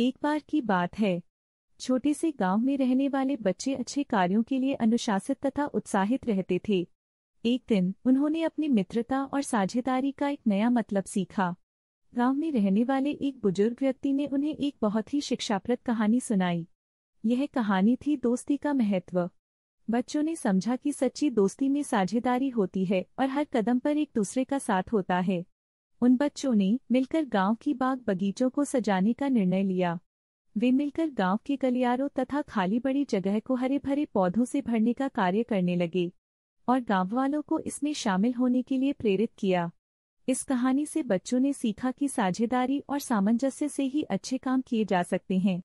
एक बार की बात है छोटे से गांव में रहने वाले बच्चे अच्छे कार्यों के लिए अनुशासित तथा उत्साहित रहते थे एक दिन उन्होंने अपनी मित्रता और साझेदारी का एक नया मतलब सीखा गांव में रहने वाले एक बुजुर्ग व्यक्ति ने उन्हें एक बहुत ही शिक्षाप्रद कहानी सुनाई यह कहानी थी दोस्ती का महत्व बच्चों ने समझा कि सच्ची दोस्ती में साझेदारी होती है और हर कदम पर एक दूसरे का साथ होता है उन बच्चों ने मिलकर गांव की बाग बगीचों को सजाने का निर्णय लिया वे मिलकर गांव के गलियारों तथा खाली बड़ी जगह को हरे भरे पौधों से भरने का कार्य करने लगे और गांव वालों को इसमें शामिल होने के लिए प्रेरित किया इस कहानी से बच्चों ने सीखा कि साझेदारी और सामंजस्य से ही अच्छे काम किए जा सकते हैं